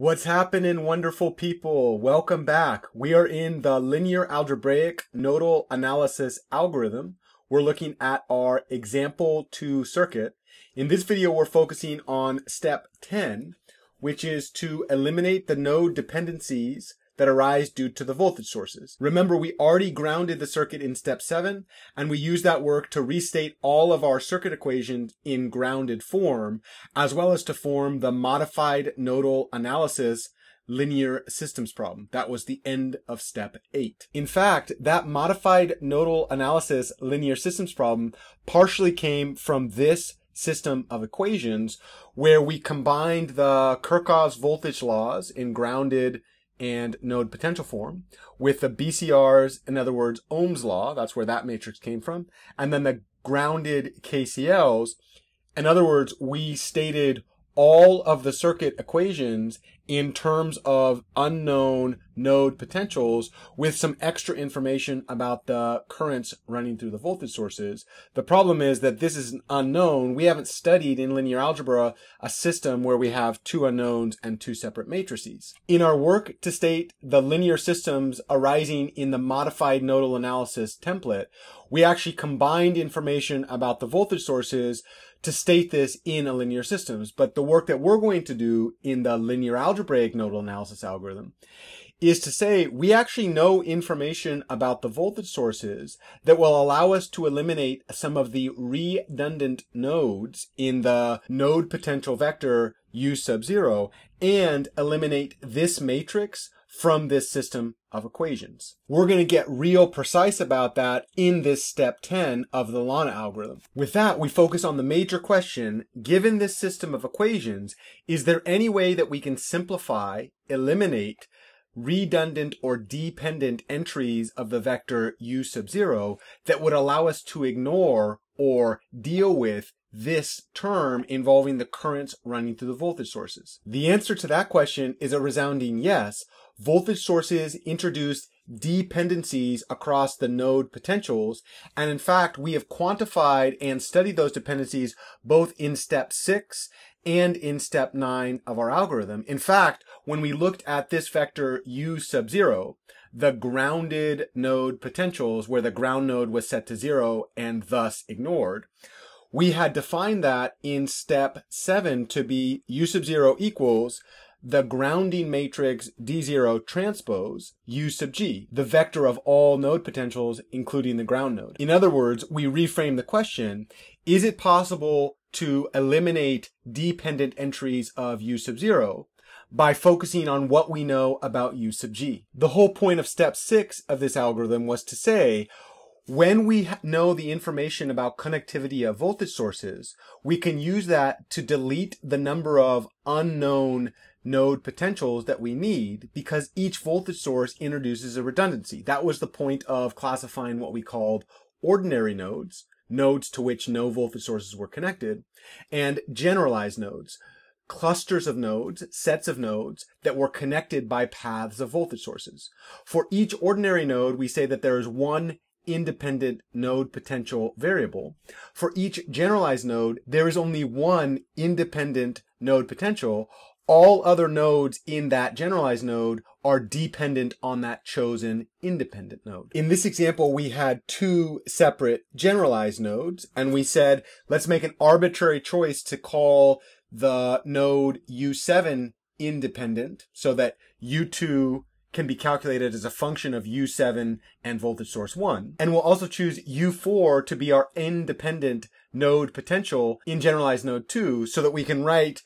What's happening, wonderful people? Welcome back. We are in the linear algebraic nodal analysis algorithm. We're looking at our example two circuit. In this video, we're focusing on step 10, which is to eliminate the node dependencies that arise due to the voltage sources. Remember, we already grounded the circuit in step seven, and we use that work to restate all of our circuit equations in grounded form, as well as to form the modified nodal analysis linear systems problem. That was the end of step eight. In fact, that modified nodal analysis linear systems problem partially came from this system of equations where we combined the Kirchhoff's voltage laws in grounded and node potential form with the BCRs, in other words, Ohm's law, that's where that matrix came from, and then the grounded KCLs. In other words, we stated all of the circuit equations in terms of unknown node potentials with some extra information about the currents running through the voltage sources. The problem is that this is an unknown. We haven't studied in linear algebra a system where we have two unknowns and two separate matrices. In our work to state the linear systems arising in the modified nodal analysis template, we actually combined information about the voltage sources to state this in a linear systems. But the work that we're going to do in the linear algebraic nodal analysis algorithm is to say we actually know information about the voltage sources that will allow us to eliminate some of the redundant nodes in the node potential vector U sub zero and eliminate this matrix from this system of equations. We're going to get real precise about that in this step 10 of the Lana algorithm. With that, we focus on the major question, given this system of equations, is there any way that we can simplify, eliminate redundant or dependent entries of the vector u sub zero that would allow us to ignore or deal with this term involving the currents running through the voltage sources? The answer to that question is a resounding yes. Voltage sources introduced dependencies across the node potentials. And in fact, we have quantified and studied those dependencies both in step six and in step nine of our algorithm. In fact, when we looked at this vector u sub zero, the grounded node potentials where the ground node was set to zero and thus ignored, we had defined that in step seven to be U sub zero equals the grounding matrix D0 transpose U sub G, the vector of all node potentials, including the ground node. In other words, we reframe the question, is it possible to eliminate dependent entries of U sub zero by focusing on what we know about U sub G? The whole point of step six of this algorithm was to say, when we know the information about connectivity of voltage sources, we can use that to delete the number of unknown node potentials that we need because each voltage source introduces a redundancy. That was the point of classifying what we called ordinary nodes, nodes to which no voltage sources were connected, and generalized nodes, clusters of nodes, sets of nodes that were connected by paths of voltage sources. For each ordinary node, we say that there is one independent node potential variable. For each generalized node, there is only one independent node potential. All other nodes in that generalized node are dependent on that chosen independent node. In this example, we had two separate generalized nodes, and we said, let's make an arbitrary choice to call the node U7 independent so that U2 can be calculated as a function of U7 and voltage source 1. And we'll also choose U4 to be our independent node potential in generalized node 2 so that we can write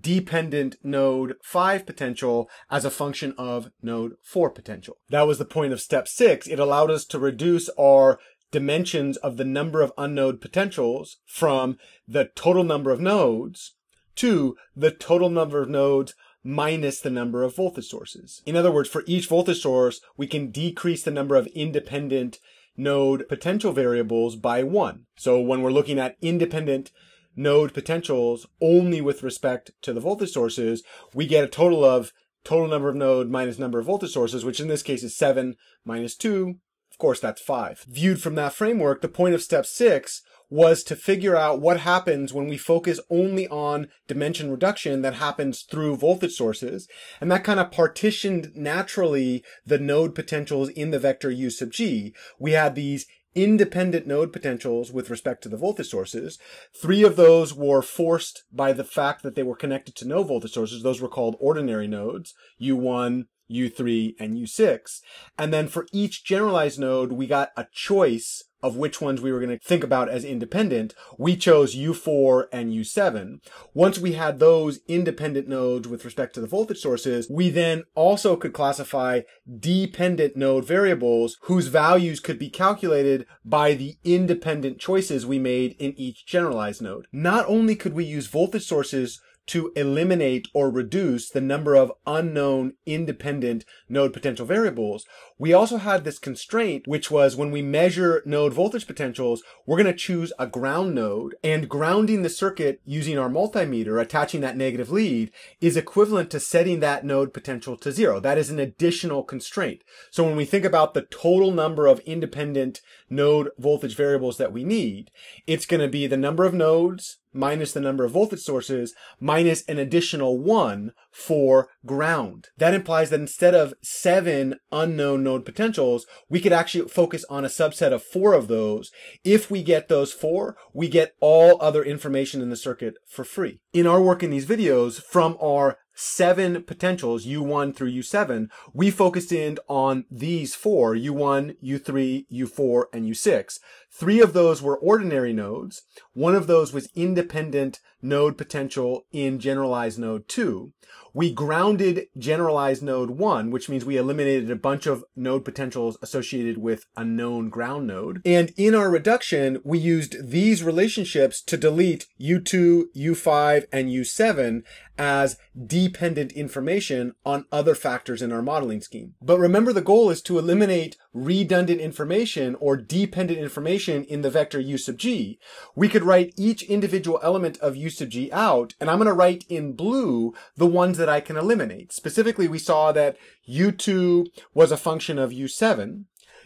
dependent node 5 potential as a function of node 4 potential. That was the point of step 6. It allowed us to reduce our dimensions of the number of unknown potentials from the total number of nodes to the total number of nodes minus the number of voltage sources. In other words, for each voltage source, we can decrease the number of independent node potential variables by one. So when we're looking at independent node potentials only with respect to the voltage sources, we get a total of total number of node minus number of voltage sources, which in this case is seven minus two. Of course, that's five. Viewed from that framework, the point of step six was to figure out what happens when we focus only on dimension reduction that happens through voltage sources. And that kind of partitioned naturally the node potentials in the vector U sub G. We had these independent node potentials with respect to the voltage sources. Three of those were forced by the fact that they were connected to no voltage sources. Those were called ordinary nodes, U1, U3, and U6. And then for each generalized node, we got a choice of which ones we were going to think about as independent. We chose U4 and U7. Once we had those independent nodes with respect to the voltage sources, we then also could classify dependent node variables whose values could be calculated by the independent choices we made in each generalized node. Not only could we use voltage sources to eliminate or reduce the number of unknown independent node potential variables, we also had this constraint, which was when we measure node voltage potentials, we're going to choose a ground node and grounding the circuit using our multimeter, attaching that negative lead is equivalent to setting that node potential to zero. That is an additional constraint. So when we think about the total number of independent node voltage variables that we need, it's going to be the number of nodes, minus the number of voltage sources minus an additional one for ground. That implies that instead of seven unknown node potentials, we could actually focus on a subset of four of those. If we get those four, we get all other information in the circuit for free. In our work in these videos, from our seven potentials, U1 through U7, we focused in on these four, U1, U3, U4, and U6. Three of those were ordinary nodes. One of those was independent node potential in generalized node two. We grounded generalized node one, which means we eliminated a bunch of node potentials associated with a known ground node. And in our reduction, we used these relationships to delete U2, U5, and U7 as dependent information on other factors in our modeling scheme. But remember the goal is to eliminate redundant information or dependent information in the vector u sub g. We could write each individual element of u sub g out, and I'm going to write in blue the ones that I can eliminate. Specifically, we saw that u2 was a function of u7.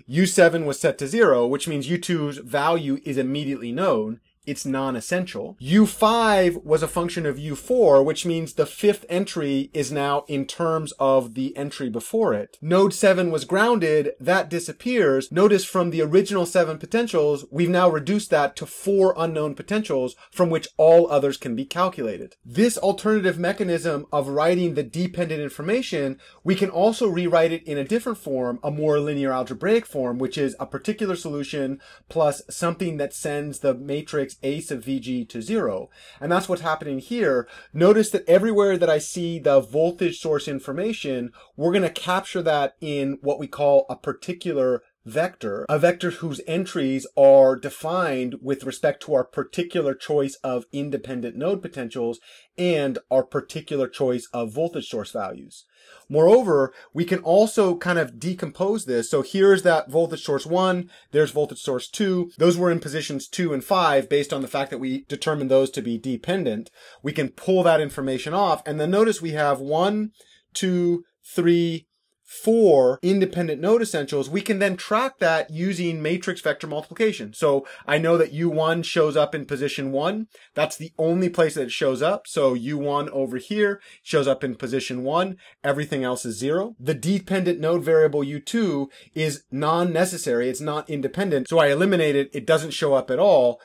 u7 was set to zero, which means u2's value is immediately known it's non-essential. U5 was a function of U4, which means the fifth entry is now in terms of the entry before it. Node 7 was grounded, that disappears. Notice from the original seven potentials, we've now reduced that to four unknown potentials from which all others can be calculated. This alternative mechanism of writing the dependent information, we can also rewrite it in a different form, a more linear algebraic form, which is a particular solution plus something that sends the matrix takes a sub Vg to zero. And that's what's happening here. Notice that everywhere that I see the voltage source information, we're going to capture that in what we call a particular vector, a vector whose entries are defined with respect to our particular choice of independent node potentials and our particular choice of voltage source values. Moreover, we can also kind of decompose this. So here's that voltage source one, there's voltage source two. Those were in positions two and five based on the fact that we determined those to be dependent. We can pull that information off. And then notice we have one, two, three, for independent node essentials, we can then track that using matrix vector multiplication. So I know that U1 shows up in position one. That's the only place that it shows up. So U1 over here shows up in position one. Everything else is zero. The dependent node variable U2 is non-necessary. It's not independent. So I eliminate it. It doesn't show up at all.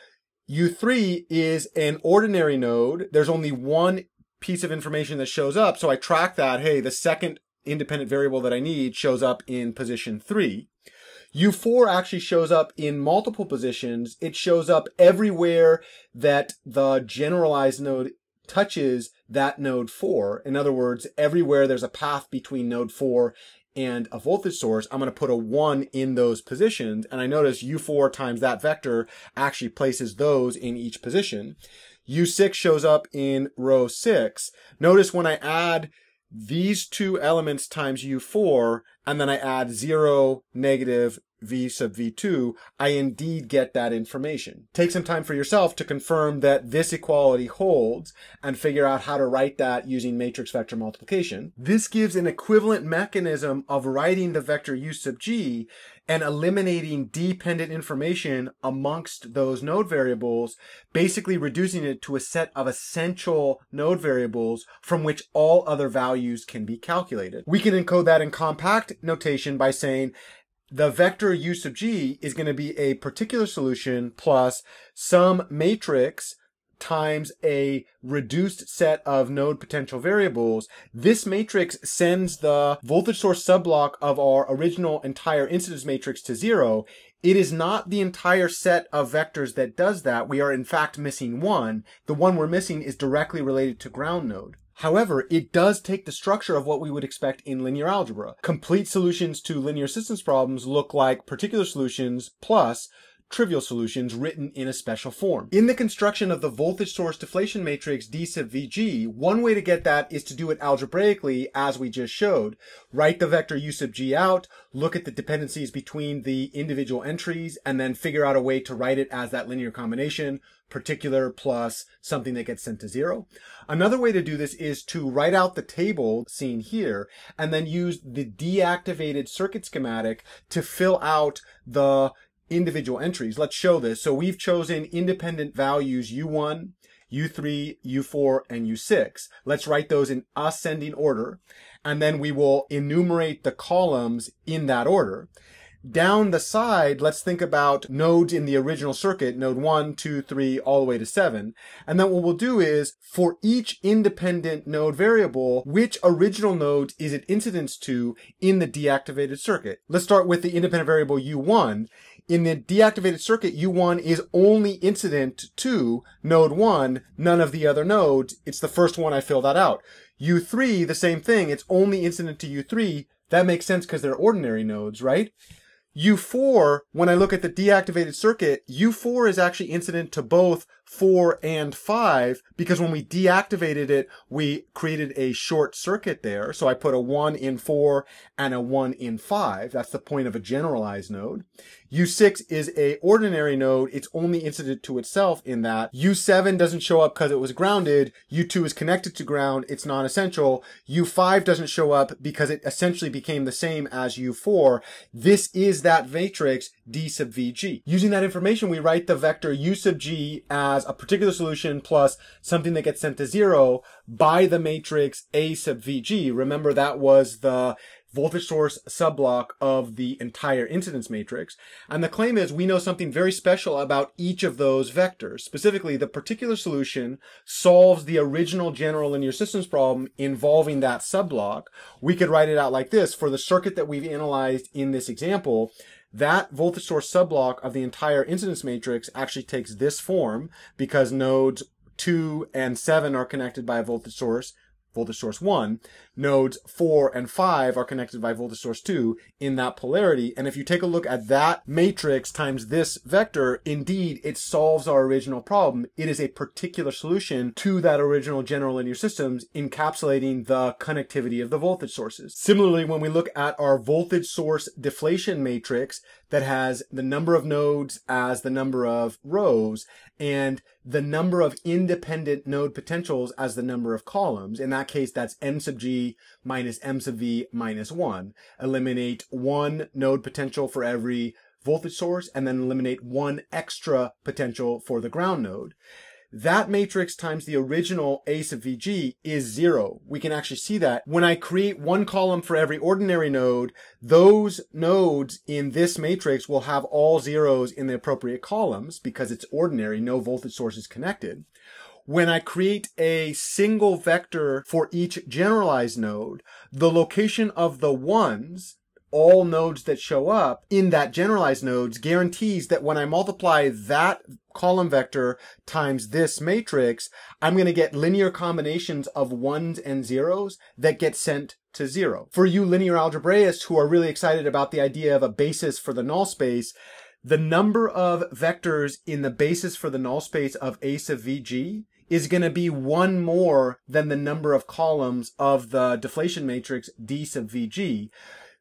U3 is an ordinary node. There's only one piece of information that shows up. So I track that. Hey, the second independent variable that I need shows up in position three. U4 actually shows up in multiple positions. It shows up everywhere that the generalized node touches that node 4. In other words, everywhere there's a path between node 4 and a voltage source, I'm going to put a 1 in those positions. And I notice U4 times that vector actually places those in each position. U6 shows up in row 6. Notice when I add these two elements times u4, and then I add 0, negative, v sub v2, I indeed get that information. Take some time for yourself to confirm that this equality holds and figure out how to write that using matrix vector multiplication. This gives an equivalent mechanism of writing the vector u sub g and eliminating dependent information amongst those node variables, basically reducing it to a set of essential node variables from which all other values can be calculated. We can encode that in compact notation by saying the vector u sub g is going to be a particular solution plus some matrix times a reduced set of node potential variables, this matrix sends the voltage source subblock of our original entire incidence matrix to zero. It is not the entire set of vectors that does that. We are in fact missing one. The one we're missing is directly related to ground node. However, it does take the structure of what we would expect in linear algebra. Complete solutions to linear systems problems look like particular solutions plus trivial solutions written in a special form. In the construction of the voltage source deflation matrix D sub Vg, one way to get that is to do it algebraically as we just showed. Write the vector U sub G out, look at the dependencies between the individual entries, and then figure out a way to write it as that linear combination, particular plus something that gets sent to zero. Another way to do this is to write out the table seen here and then use the deactivated circuit schematic to fill out the individual entries. Let's show this. So we've chosen independent values U1, U3, U4, and U6. Let's write those in ascending order. And then we will enumerate the columns in that order. Down the side, let's think about nodes in the original circuit, node 1, 2, 3, all the way to 7. And then what we'll do is, for each independent node variable, which original node is it incidence to in the deactivated circuit? Let's start with the independent variable U1 in the deactivated circuit, U1 is only incident to node 1, none of the other nodes. It's the first one I fill that out. U3, the same thing. It's only incident to U3. That makes sense because they're ordinary nodes, right? U4, when I look at the deactivated circuit, U4 is actually incident to both four and five because when we deactivated it, we created a short circuit there. So I put a one in four and a one in five. That's the point of a generalized node. U6 is a ordinary node. It's only incident to itself in that U7 doesn't show up because it was grounded. U2 is connected to ground. It's non-essential. U5 doesn't show up because it essentially became the same as U4. This is that matrix D sub VG. Using that information, we write the vector U sub G as a particular solution plus something that gets sent to zero by the matrix A sub VG. Remember that was the voltage source subblock of the entire incidence matrix. And the claim is we know something very special about each of those vectors. Specifically, the particular solution solves the original general linear systems problem involving that subblock. We could write it out like this. For the circuit that we've analyzed in this example, that voltage source subblock of the entire incidence matrix actually takes this form because nodes 2 and 7 are connected by a voltage source voltage source 1, nodes 4 and 5 are connected by voltage source 2 in that polarity. And if you take a look at that matrix times this vector, indeed, it solves our original problem. It is a particular solution to that original general linear systems encapsulating the connectivity of the voltage sources. Similarly, when we look at our voltage source deflation matrix that has the number of nodes as the number of rows and the number of independent node potentials as the number of columns. In that case, that's m sub g minus m sub v minus 1. Eliminate one node potential for every voltage source and then eliminate one extra potential for the ground node that matrix times the original ace of VG is zero. We can actually see that. When I create one column for every ordinary node, those nodes in this matrix will have all zeros in the appropriate columns because it's ordinary, no voltage source is connected. When I create a single vector for each generalized node, the location of the ones all nodes that show up in that generalized nodes guarantees that when I multiply that column vector times this matrix, I'm going to get linear combinations of ones and zeros that get sent to zero. For you linear algebraists who are really excited about the idea of a basis for the null space, the number of vectors in the basis for the null space of A sub VG is going to be one more than the number of columns of the deflation matrix D sub VG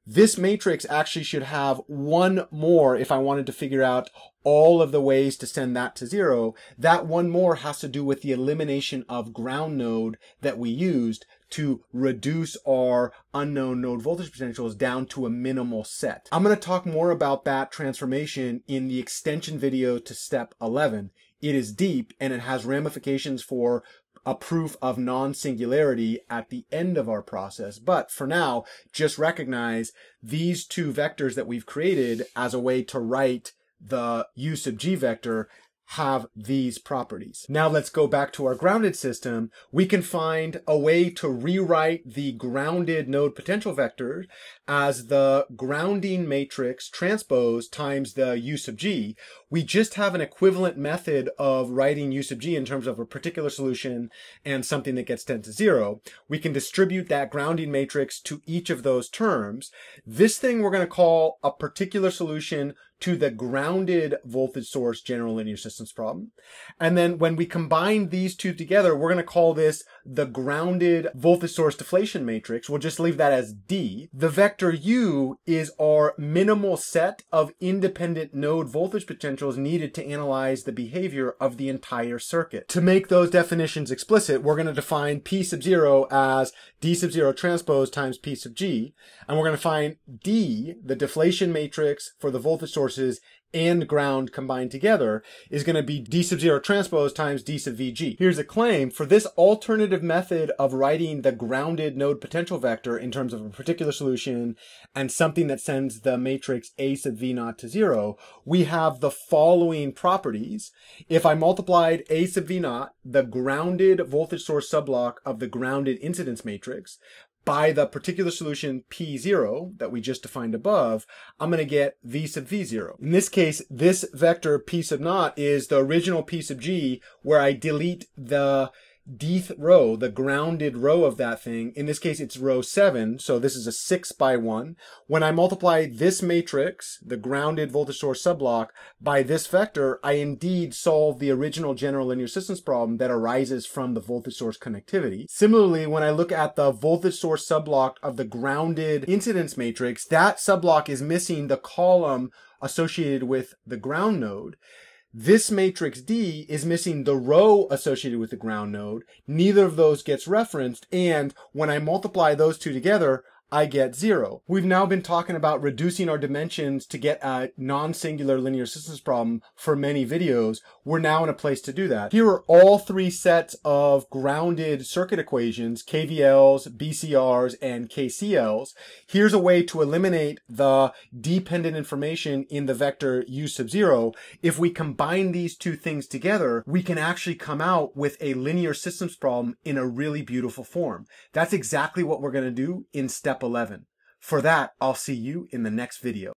this matrix actually should have one more if I wanted to figure out all of the ways to send that to zero. That one more has to do with the elimination of ground node that we used to reduce our unknown node voltage potentials down to a minimal set. I'm going to talk more about that transformation in the extension video to step 11. It is deep and it has ramifications for a proof of non-singularity at the end of our process. But for now, just recognize these two vectors that we've created as a way to write the u sub g vector have these properties. Now let's go back to our grounded system. We can find a way to rewrite the grounded node potential vector as the grounding matrix transpose times the u sub g. We just have an equivalent method of writing u sub g in terms of a particular solution and something that gets 10 to 0. We can distribute that grounding matrix to each of those terms. This thing we're going to call a particular solution to the grounded voltage source general linear systems problem. And then when we combine these two together, we're going to call this the grounded voltage source deflation matrix. We'll just leave that as D. The vector U is our minimal set of independent node voltage potentials needed to analyze the behavior of the entire circuit. To make those definitions explicit, we're going to define P sub zero as D sub zero transpose times P sub G. And we're going to find D, the deflation matrix for the voltage source forces and ground combined together is going to be d sub 0 transpose times d sub vg. Here's a claim for this alternative method of writing the grounded node potential vector in terms of a particular solution and something that sends the matrix A sub v naught to 0, we have the following properties. If I multiplied A sub v naught, the grounded voltage source subblock of the grounded incidence matrix, by the particular solution P0 that we just defined above, I'm going to get V sub V0. In this case, this vector P sub naught is the original P sub G where I delete the dth row, the grounded row of that thing, in this case it's row 7, so this is a 6 by 1. When I multiply this matrix, the grounded voltage source subblock, by this vector, I indeed solve the original general linear systems problem that arises from the voltage source connectivity. Similarly, when I look at the voltage source subblock of the grounded incidence matrix, that subblock is missing the column associated with the ground node. This matrix D is missing the row associated with the ground node. Neither of those gets referenced. And when I multiply those two together, I get zero. We've now been talking about reducing our dimensions to get a non-singular linear systems problem for many videos. We're now in a place to do that. Here are all three sets of grounded circuit equations, KVLs, BCRs, and KCLs. Here's a way to eliminate the dependent information in the vector u sub zero. If we combine these two things together, we can actually come out with a linear systems problem in a really beautiful form. That's exactly what we're going to do in step 11. For that, I'll see you in the next video.